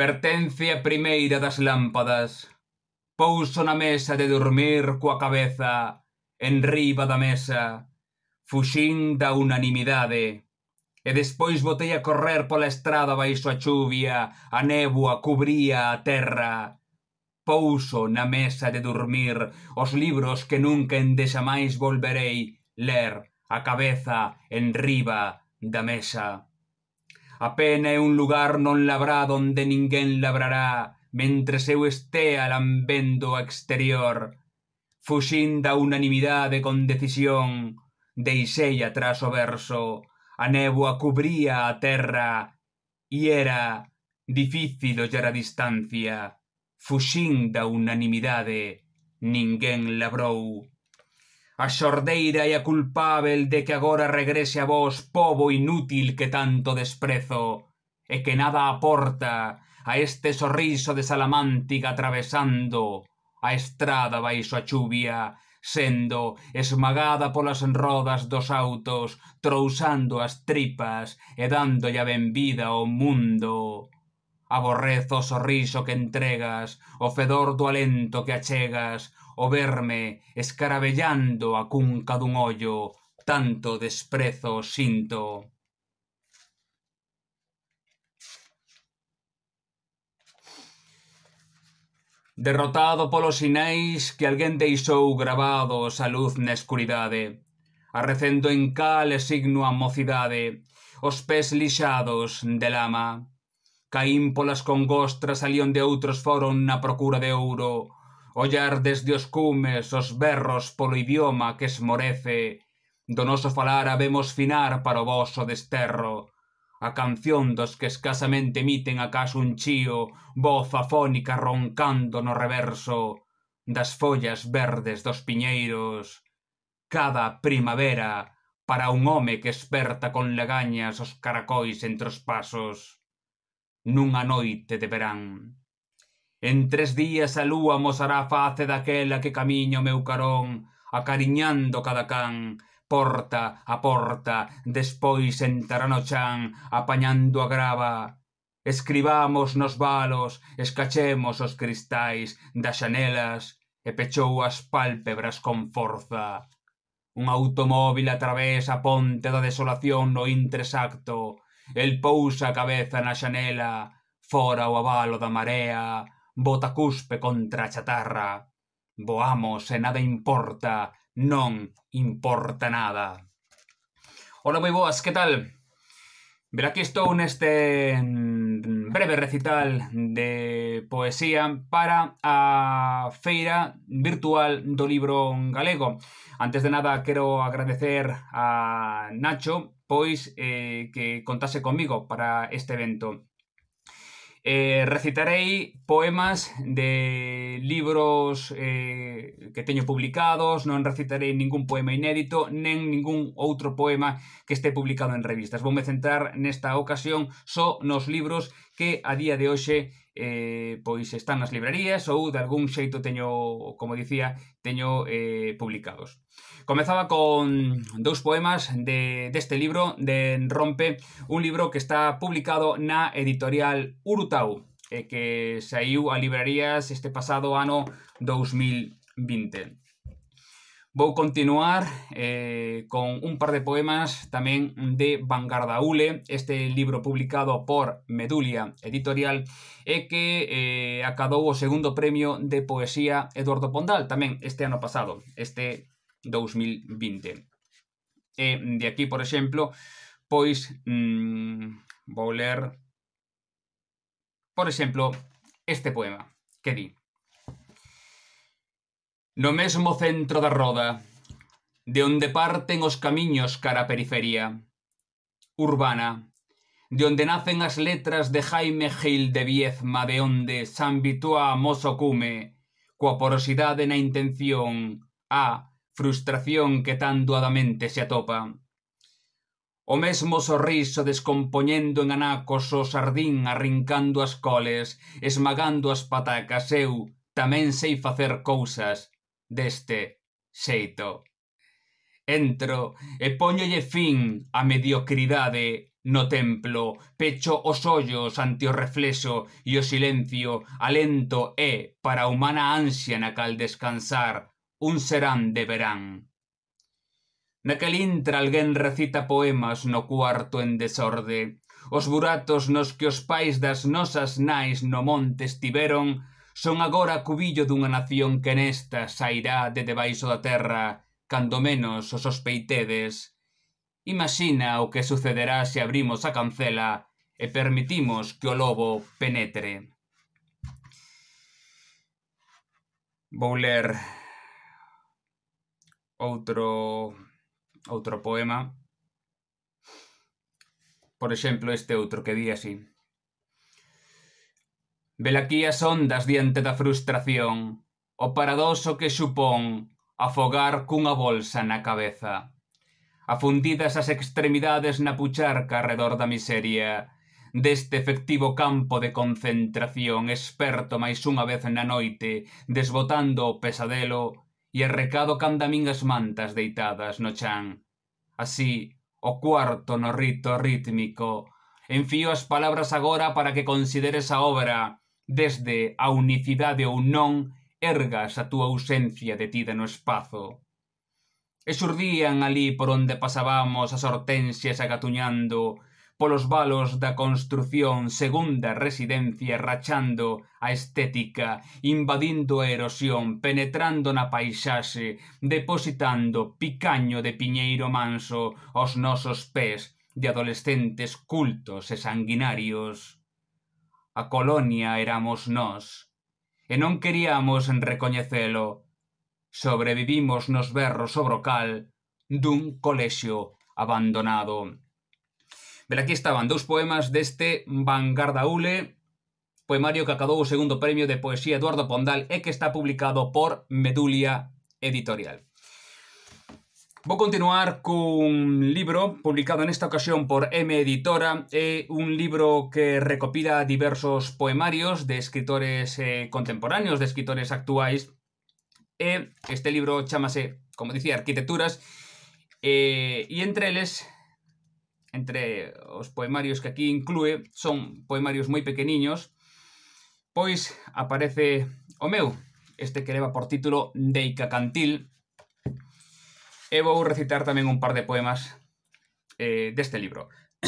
Pertence a primeira das lámpadas. Pouso na mesa de dormir coa cabeza en riba da mesa. Fuxín da unanimidade. E despois botei a correr pola estrada baixo a chuvia, a néboa cubría a terra. Pouso na mesa de dormir os libros que nunca endexamais volverei ler a cabeza en riba da mesa. A pena é un lugar non labrado onde ninguén labrará, mentres eu estea lambendo a exterior. Fuxín da unanimidade con decisión, deixei atrás o verso, a néboa cubría a terra, e era difícil ollar a distancia. Fuxín da unanimidade, ninguén labrou a xordeira e a culpável de que agora regrese a vos pobo inútil que tanto desprezo, e que nada aporta a este sorriso de salamántica atravesando a estrada baixo a chuvia, sendo esmagada polas rodas dos autos, trousando as tripas e dándolle a benvida ao mundo. Aborrezo o sorriso que entregas, o fedor do alento que achegas, o verme escarabellando a cunca dun ollo, tanto desprezo sinto. Derrotado polos sinais que alguén deixou grabados a luz na escuridade, arrecendo en cal e signo a mocidade, os pés lixados de lama. Caín polas congostras alión de outros foron na procura de ouro, ollar desde os cumes os berros polo idioma que esmorece, do noso falar habemos finar para o vosso desterro, a canción dos que escasamente emiten acaso un chío, voz afónica roncando no reverso, das follas verdes dos piñeiros, cada primavera para un home que esperta con legañas os caracois entre os pasos, nunha noite de verán. En tres días a lúa mosará a face daquela que camiño meu carón, acariñando cada can, porta a porta, despois sentará no chan, apañando a grava. Escribamos nos valos, escachemos os cristais das xanelas, e pechou as pálpebras con forza. Un automóvil atravesa a ponte da desolación no intresacto, el pousa a cabeza na xanela, fora o abalo da marea, cuspe contra a chatarra. Voamos e nada importa, non importa nada. Hola, moi boas, que tal? Verá que estou neste mm, breve recital de poesía para a feira virtual do libro galego. Antes de nada, quero agradecer a Nacho, pois, eh, que contase comigo para este evento eh, recitarei poemas de libros eh, que teño publicados, non recitarei ningún poema inédito, nen ningún outro poema que este publicado en revistas. Vou me centrar nesta ocasión só nos libros que a día de hoxe eh, pois están nas librerías ou de algún xeito teño, como dicía, teño eh, publicados. Comezaba con dous poemas de, deste libro de Rompe, un libro que está publicado na editorial Urutau e que saiu a librerías este pasado ano 2020. Vou continuar eh, con un par de poemas tamén de Vanguardaule, este libro publicado por Medulia Editorial e que eh, acadou o segundo premio de poesía Eduardo Pondal tamén este ano pasado, este 2020. E de aquí, por exemplo, pois mmm, vou ler por exemplo este poema que di No mesmo centro da roda de onde parten os camiños cara a periferia urbana de onde nacen as letras de Jaime Gil de Viezma de onde San Vitua mozo Cume coa porosidade na intención a frustración que tan doadamente se atopa. O mesmo sorriso descompoñendo en anacos o sardín arrincando as coles, esmagando as patacas, eu tamén sei facer cousas deste xeito. Entro e poñolle fin a mediocridade no templo, pecho os ollos ante o reflexo e o silencio, alento é para a humana ansia na cal descansar un serán de verán. Naquel intra alguén recita poemas no cuarto en desorde, os buratos nos que os pais das nosas nais no monte estiveron son agora cubillo dunha nación que nesta sairá de debaixo da terra, cando menos os sospeitedes. Imagina o que sucederá se abrimos a cancela e permitimos que o lobo penetre. Vou ler outro outro poema. Por exemplo, este outro que di así. Velaquí as ondas diante da frustración, o paradoxo que supón afogar cunha bolsa na cabeza. Afundidas as extremidades na pucharca arredor da miseria, deste efectivo campo de concentración experto máis unha vez na noite, desbotando o pesadelo e arrecado mingas mantas deitadas no chan. Así, o cuarto no rito rítmico. Enfío as palabras agora para que consideres a obra desde a unicidade ou non ergas a túa ausencia de ti no espazo. E xurdían ali por onde pasábamos as hortensias agatuñando polos valos da construción segunda residencia rachando a estética, invadindo a erosión, penetrando na paisaxe, depositando picaño de piñeiro manso aos nosos pés de adolescentes cultos e sanguinarios. A colonia éramos nós, e non queríamos recoñecelo. Sobrevivimos nos berros o brocal dun colexio abandonado. Velaqui estaban dous poemas deste Vanguarda Ule, poemario que acadou o segundo premio de poesía Eduardo Pondal e que está publicado por Medulia Editorial. Vou continuar cun libro publicado nesta ocasión por M Editora. É un libro que recopila diversos poemarios de escritores eh, contemporáneos, de escritores actuais. E este libro chamase, como dicía, Arquitecturas. Eh, e entre eles entre os poemarios que aquí inclúe, son poemarios moi pequeniños, pois aparece o meu, este que leva por título Deica Cantil, e vou recitar tamén un par de poemas eh, deste libro.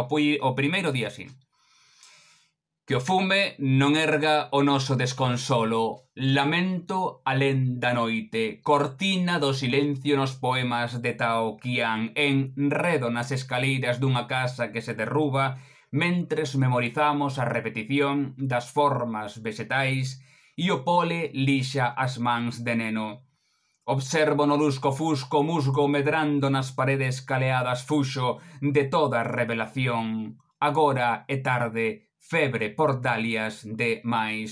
o, pui, o primeiro día así que o fume non erga o noso desconsolo. Lamento alén da noite, cortina do silencio nos poemas de Tao Qian, enredo nas escaleiras dunha casa que se derruba, mentres memorizamos a repetición das formas vegetais e o pole lixa as mans de neno. Observo no lusco fusco musgo medrando nas paredes caleadas fuxo de toda revelación. Agora é tarde, febre por dalias de máis.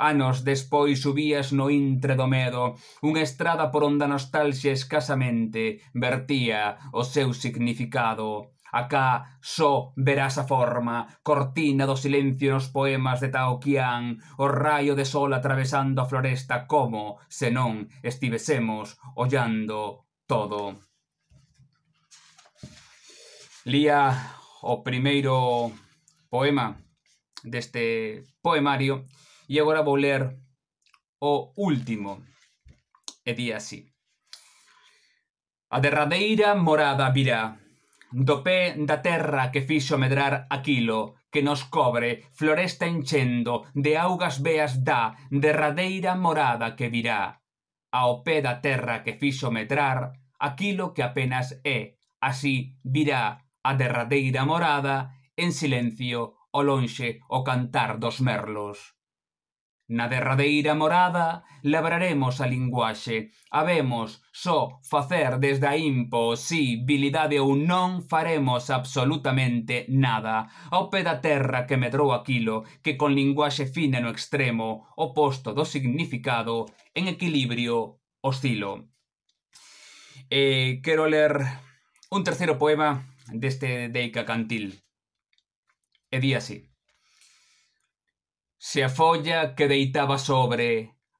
Anos despois subías no intre do medo, unha estrada por onde a nostalxia escasamente vertía o seu significado. Acá só verás a forma, cortina do silencio nos poemas de Tao Qian, o raio de sol atravesando a floresta como se non estivesemos ollando todo. Lía o primeiro poema deste poemario e agora vou ler o último e di así A derradeira morada virá do pé da terra que fixo medrar aquilo que nos cobre floresta enchendo de augas veas da derradeira morada que virá ao pé da terra que fixo medrar aquilo que apenas é así virá a derradeira morada en silencio ao lonxe o cantar dos merlos. Na derradeira morada labraremos a linguaxe, habemos só facer desde a imposibilidade ou non faremos absolutamente nada, ao pé da terra que medrou aquilo que con linguaxe fina no extremo, oposto do significado, en equilibrio, oscilo. Eh, quero ler un terceiro poema deste Deica Cantil. E di así. Se a folla que deitaba sobre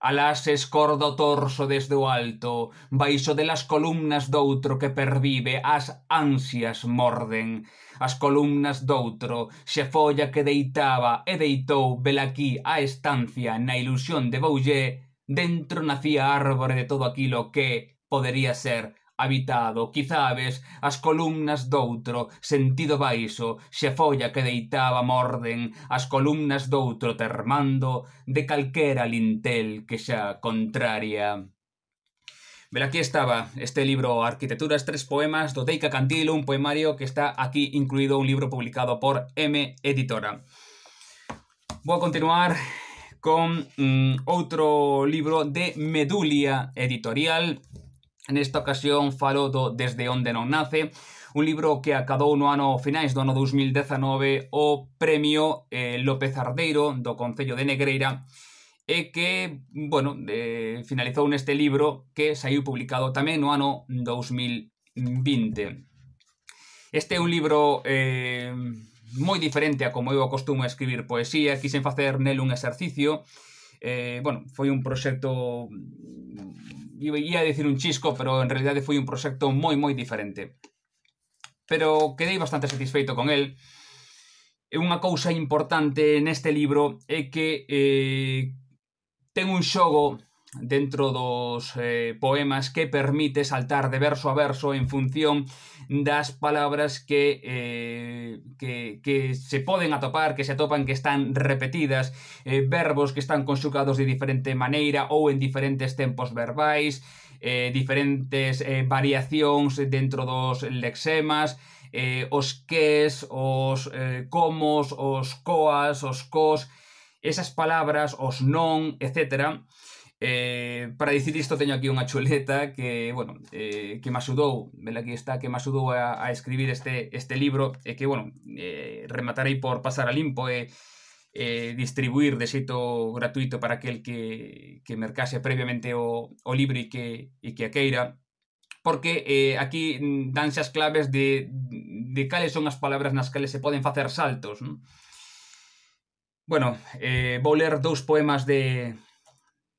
alas escorda o torso desde o alto, baixo las columnas doutro que pervive, as ansias morden. As columnas doutro, se a folla que deitaba e deitou velaquí a estancia na ilusión de Boulle, dentro nacía árbore de todo aquilo que podería ser habitado, ves as columnas doutro, sentido baixo, xe folla que deitaba morden, as columnas doutro termando, de calquera lintel que xa contraria. Ver, aquí estaba este libro Arquitecturas, tres poemas do Deica Cantilo, un poemario que está aquí incluído un libro publicado por M Editora. Vou a continuar con mm, outro libro de Medulia Editorial, Nesta ocasión falo do Desde onde non nace, un libro que acadou no ano finais do ano 2019 o premio eh, López Ardeiro do Concello de Negreira e que, bueno, eh, finalizou neste libro que saiu publicado tamén no ano 2020. Este é un libro eh, moi diferente a como eu acostumo a escribir poesía, quixen facer nel un exercicio, eh, bueno, foi un proxecto a decir un chisco, pero en realidade foi un proxecto moi moi diferente. Pero quedei bastante satisfeito con el. E unha cousa importante neste libro é que eh, ten un xogo dentro dos eh, poemas que permite saltar de verso a verso en función das palabras que, eh, que, que se poden atopar, que se atopan, que están repetidas, eh, verbos que están conxugados de diferente maneira ou en diferentes tempos verbais, eh, diferentes eh, variacións dentro dos lexemas, eh, os ques, os eh, comos, os coas, os cos, esas palabras, os non, etcétera, Eh, para dicir isto teño aquí unha chuleta que, bueno, eh, que me axudou, vel aquí está, que me axudou a, a escribir este, este libro e que, bueno, eh, rematarei por pasar a limpo e eh, distribuir de xeito gratuito para aquel que, que mercase previamente o, o libro e que, e que a queira porque eh, aquí danse as claves de, de cales son as palabras nas cales se poden facer saltos. Non? Bueno, eh, vou ler dous poemas de,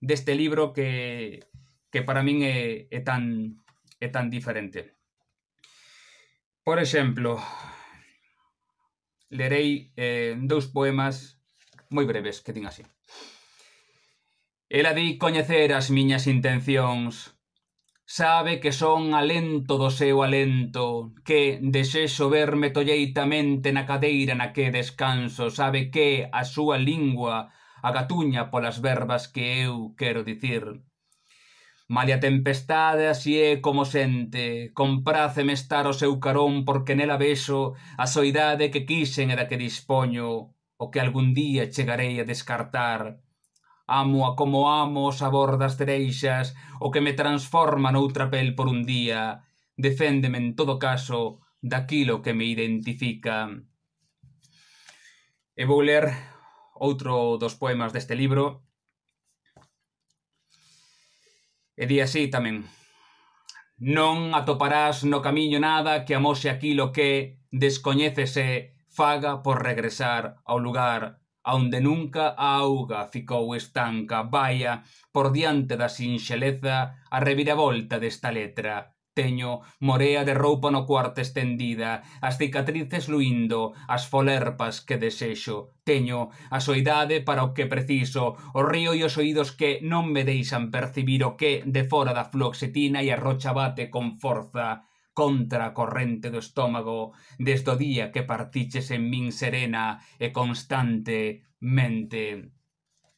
deste libro que, que para min é, é, tan, é tan diferente. Por exemplo, lerei eh, dous poemas moi breves que din así. Ela di coñecer as miñas intencións, sabe que son alento do seu alento, que desexo verme tolleitamente na cadeira na que descanso, sabe que a súa lingua a Gatuña polas verbas que eu quero dicir. Malia tempestade así é como sente, compráceme estar o seu carón porque nela vexo a soidade que quixen e da que dispoño, o que algún día chegarei a descartar. Amo a como amo o sabor das cereixas, o que me transforma noutra pel por un día. Deféndeme en todo caso daquilo que me identifica. E vou ler outro dos poemas deste libro. E di así tamén. Non atoparás no camiño nada que amose aquilo que descoñécese faga por regresar ao lugar aonde nunca a auga ficou estanca, vaya por diante da sinxeleza a reviravolta desta letra Teño morea de roupa no cuarto estendida, as cicatrices luindo, as folerpas que desexo. Teño a soidade para o que preciso, o río e os oídos que non me deixan percibir o que de fora da fluoxetina e a rocha bate con forza contra a corrente do estómago desde o día que partiches en min serena e constantemente.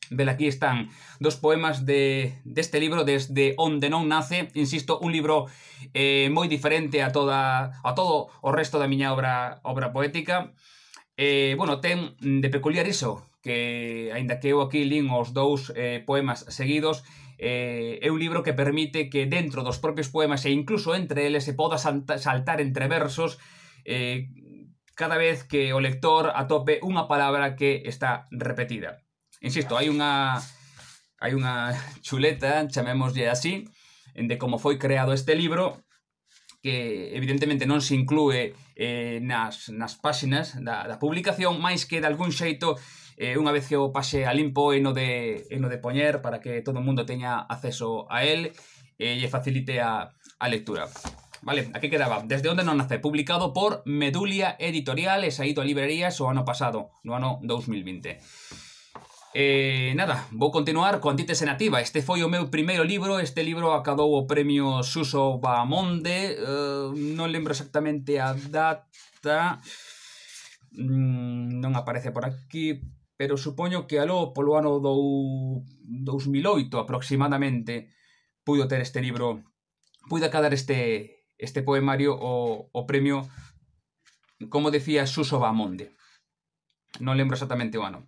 Vela aquí están dos poemas de, deste libro desde Onde non nace, insisto, un libro eh, moi diferente a toda a todo o resto da miña obra obra poética. Eh, bueno, ten de peculiar iso que aínda que eu aquí lin os dous eh, poemas seguidos, eh, é un libro que permite que dentro dos propios poemas e incluso entre eles se poda saltar entre versos eh, cada vez que o lector atope unha palabra que está repetida. Insisto, hai unha hai unha chuleta, chamémoslle así, en de como foi creado este libro, que evidentemente non se inclúe eh, nas, nas páxinas da, da publicación, máis que de algún xeito eh, unha vez que o pase a limpo e no de, e no de poñer para que todo o mundo teña acceso a él e eh, lle facilite a, a lectura. Vale, aquí quedaba. Desde onde non nace, publicado por Medulia Editorial e saído a librerías o ano pasado, no ano 2020. E eh, nada, vou continuar con Antítese Nativa. Este foi o meu primeiro libro, este libro acadou o premio Suso Bamonde, uh, non lembro exactamente a data, mm, non aparece por aquí, pero supoño que aló polo ano do 2008 aproximadamente puido ter este libro, puido acadar este, este poemario o, o premio, como decía, Suso Bamonde. Non lembro exactamente o ano.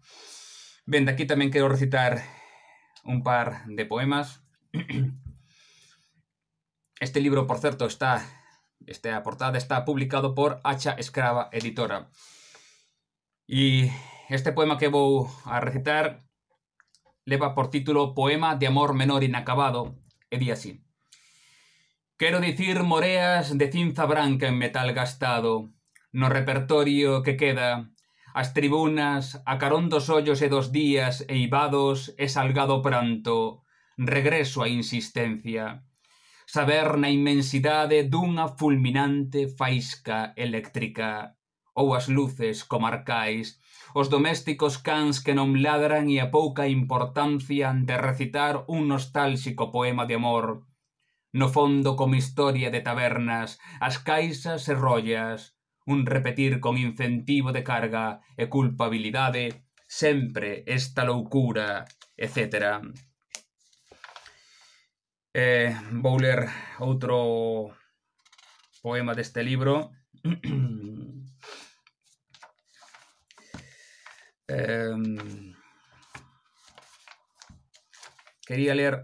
Bien, de aquí también quiero recitar un par de poemas. Este libro, por cierto, está, esta portada está publicado por H. Escrava Editora. Y este poema que voy a recitar leva por título Poema de amor menor inacabado, e así. Quiero decir moreas de cinza blanca en metal gastado, no repertorio que queda As tribunas, a carón dos ollos e dos días eivados e salgado pranto, regreso á insistencia. Saber na inmensidade dunha fulminante faisca eléctrica ou as luces comarcais, os domésticos cans que non ladran e a pouca importancia de recitar un nostálxico poema de amor. No fondo como historia de tabernas, as caixas e rollas, un repetir con incentivo de carga e culpabilidade, sempre esta loucura, etc. Eh, vou ler outro poema deste libro. eh, quería ler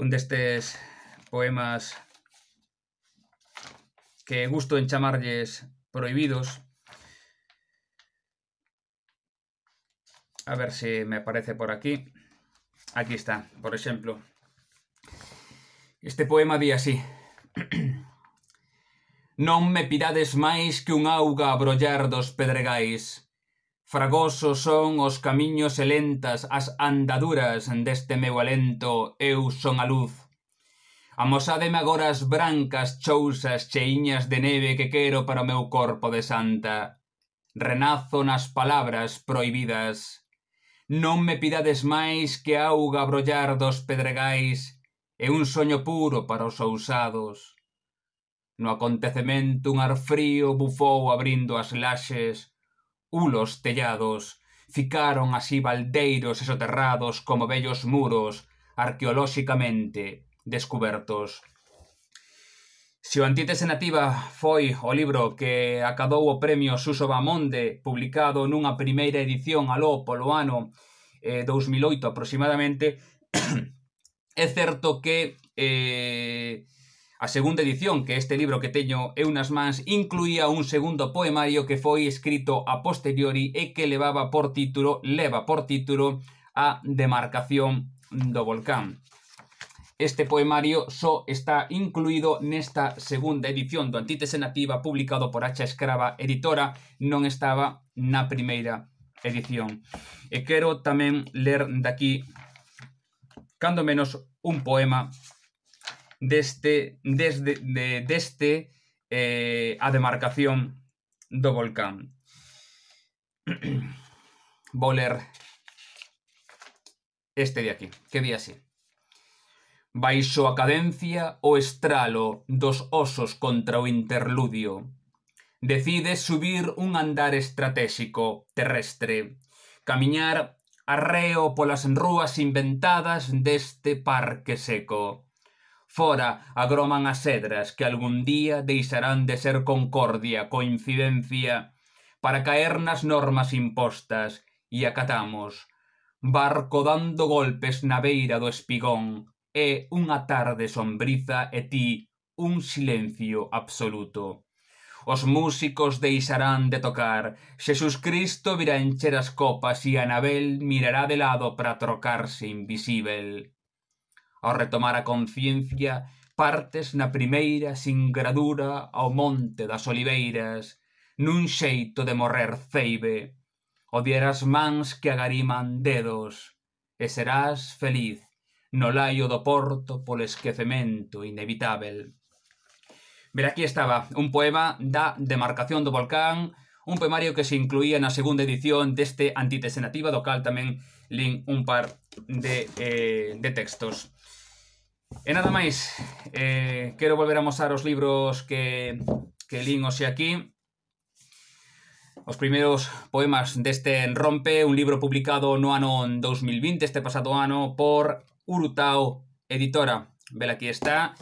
un destes poemas que gusto en chamarlles prohibidos. A ver se si me aparece por aquí. Aquí está, por exemplo. Este poema di así. Non me pirades máis que un auga a brollar dos pedregais. Fragosos son os camiños e lentas as andaduras deste meu alento, eu son a luz Amosádeme agora as brancas chousas cheiñas de neve que quero para o meu corpo de santa. Renazo nas palabras proibidas. Non me pidades máis que auga brollar dos pedregais e un soño puro para os ousados. No acontecemento un ar frío bufou abrindo as laxes, ulos tellados, ficaron así baldeiros e soterrados como vellos muros, arqueolóxicamente descubertos. Se o antítese nativa foi o libro que acadou o premio Suso Bamonde publicado nunha primeira edición aló polo ano eh, 2008 aproximadamente, é certo que eh, a segunda edición, que este libro que teño eu nas mans, incluía un segundo poemario que foi escrito a posteriori e que levaba por título, leva por título, a demarcación do volcán. Este poemario só está incluído nesta segunda edición do Antítese Nativa publicado por Hacha Escrava Editora, non estaba na primeira edición. E quero tamén ler daqui cando menos un poema deste desde de, deste eh, a demarcación do volcán. Vou ler este de aquí, que di así baixo a cadencia o estralo dos osos contra o interludio. Decide subir un andar estratéxico, terrestre, camiñar arreo polas rúas inventadas deste parque seco. Fora agroman as cedras que algún día deixarán de ser concordia, coincidencia, para caer nas normas impostas, e acatamos, barco dando golpes na beira do espigón, É unha tarde sombriza e ti un silencio absoluto. Os músicos deixarán de tocar, Xesús Cristo virá encher as copas e Anabel mirará de lado para trocarse invisível. Ao retomar a conciencia, partes na primeira sin gradura ao monte das oliveiras, nun xeito de morrer ceibe. Odiarás mans que agariman dedos, e serás feliz no laio do Porto polo esquecemento inevitável. Ver, aquí estaba un poema da demarcación do volcán, un poemario que se incluía na segunda edición deste Antitesenativa, do cal tamén lin un par de, eh, de textos. E nada máis, eh, quero volver a mostrar os libros que, que lin hoxe aquí. Os primeiros poemas deste Rompe, un libro publicado no ano 2020, este pasado ano, por Urutao Editora. Vela aquí está.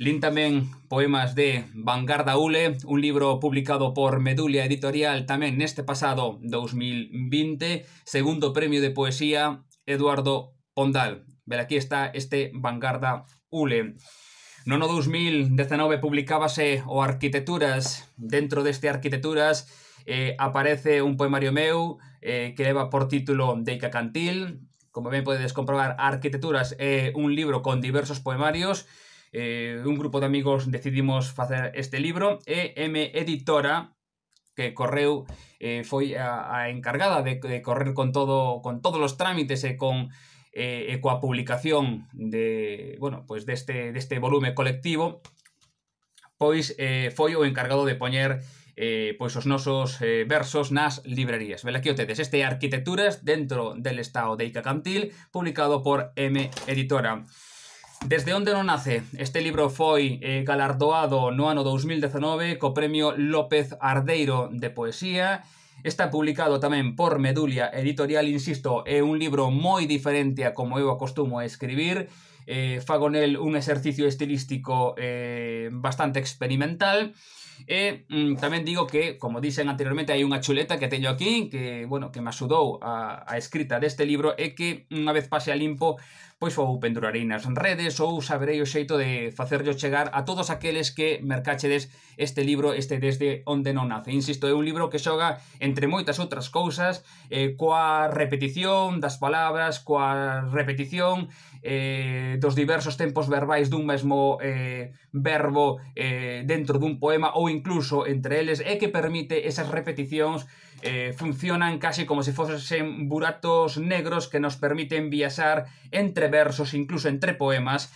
Lin tamén poemas de Vanguarda Ule, un libro publicado por Medulia Editorial tamén neste pasado 2020, segundo premio de poesía Eduardo Pondal. Vela aquí está este Vanguarda Ule. No ano 2019 publicábase o Arquitecturas. Dentro deste Arquitecturas eh, aparece un poemario meu eh, que leva por título Deica Cantil, Como ben podedes comprobar, Arquitecturas é un libro con diversos poemarios. Eh, un grupo de amigos decidimos facer este libro e M Editora que correu eh, foi a, a encargada de, de correr con todo con todos os trámites e con eh, e coa publicación de, bueno, pois deste deste volume colectivo, pois eh, foi o encargado de poñer eh, pois os nosos eh, versos nas librerías. Vela aquí o tedes, este é Arquitecturas dentro del estado de Ica Cantil, publicado por M Editora. Desde onde non nace? Este libro foi eh, galardoado no ano 2019 co Premio López Ardeiro de Poesía Está publicado tamén por Medulia Editorial, insisto, é un libro moi diferente a como eu acostumo a escribir. Eh, fago nel un exercicio estilístico eh, bastante experimental. E mm, tamén digo que, como dixen anteriormente, hai unha chuleta que teño aquí, que, bueno, que me axudou a, a escrita deste libro, e que unha vez pase a limpo pois ou pendurarei nas redes ou saberei o xeito de facerllo chegar a todos aqueles que mercachedes este libro este desde onde non nace. Insisto, é un libro que xoga entre moitas outras cousas eh, coa repetición das palabras, coa repetición eh, dos diversos tempos verbais dun mesmo eh, verbo eh, dentro dun poema ou incluso entre eles é que permite esas repeticións eh, funcionan casi como si fuesen buratos negros que nos permiten viajar entre versos, incluso entre poemas,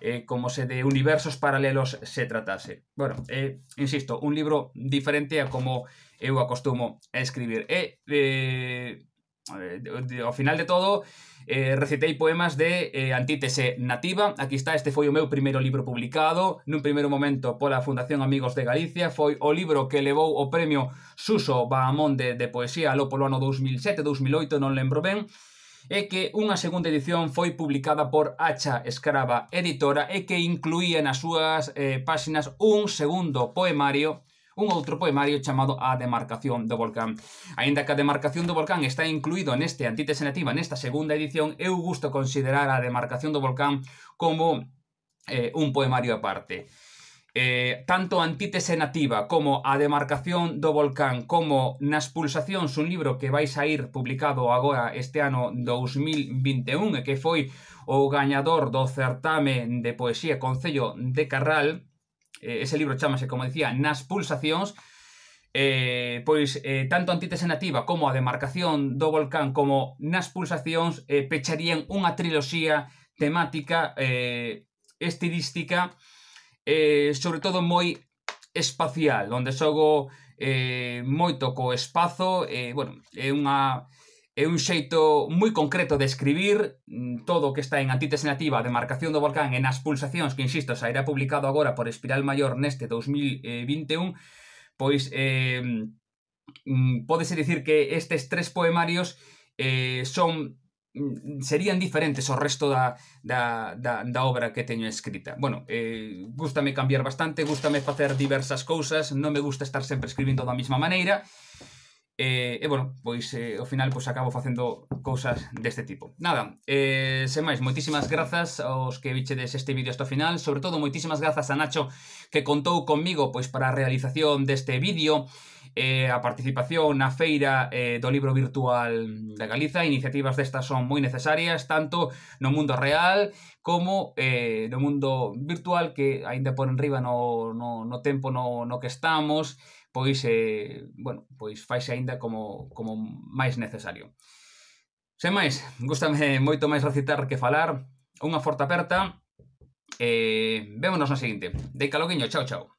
eh, como si de universos paralelos se tratase. Bueno, eh, insisto, un libro diferente a como eu acostumo a escribir. E, eh, Eh, ao final de todo, eh, recitei poemas de eh, antítese nativa. Aquí está, este foi o meu primeiro libro publicado, nun primeiro momento pola Fundación Amigos de Galicia, foi o libro que levou o premio Suso Bahamón de, de Poesía alo polo ano 2007-2008, non lembro ben, e que unha segunda edición foi publicada por Hacha Escrava Editora e que incluía nas súas eh, páxinas un segundo poemario un outro poemario chamado A Demarcación do Volcán. Aínda que a Demarcación do Volcán está incluído neste antítese nativa, nesta segunda edición, eu gusto considerar a Demarcación do Volcán como eh, un poemario aparte. Eh, tanto antítese nativa como a demarcación do volcán como nas pulsacións un libro que vai sair publicado agora este ano 2021 e que foi o gañador do certame de poesía Concello de Carral Eh, ese libro chamase, como dicía, Nas Pulsacións, eh, pois eh, tanto a antítese nativa como a demarcación do volcán como nas pulsacións eh, pecharían unha triloxía temática eh, estilística eh, sobre todo moi espacial, onde xogo eh, moito co espazo, eh, bueno, é unha É un xeito moi concreto de escribir mm, todo o que está en antítese nativa, demarcación do volcán e nas pulsacións que, insisto, sairá publicado agora por Espiral Maior neste 2021, pois eh, mm, pode-se dicir que estes tres poemarios eh, son mm, serían diferentes ao resto da, da, da, da obra que teño escrita. Bueno, eh, gustame cambiar bastante, gustame facer diversas cousas, non me gusta estar sempre escribindo da mesma maneira, E, eh, e bueno, pois eh, ao final pois acabo facendo cousas deste tipo. Nada, eh, sen máis, moitísimas grazas aos que vichedes este vídeo hasta o final, sobre todo moitísimas grazas a Nacho que contou conmigo pois para a realización deste vídeo, eh, a participación na feira eh, do libro virtual da Galiza, iniciativas destas son moi necesarias, tanto no mundo real como eh, no mundo virtual que aínda por enriba no, no, no tempo no, no que estamos, pois eh, bueno, pois faise aínda como, como máis necesario. Sen máis, gustame moito máis recitar que falar. Unha forta aperta. Eh, vémonos na seguinte. Dei caloguiño, chao, chao.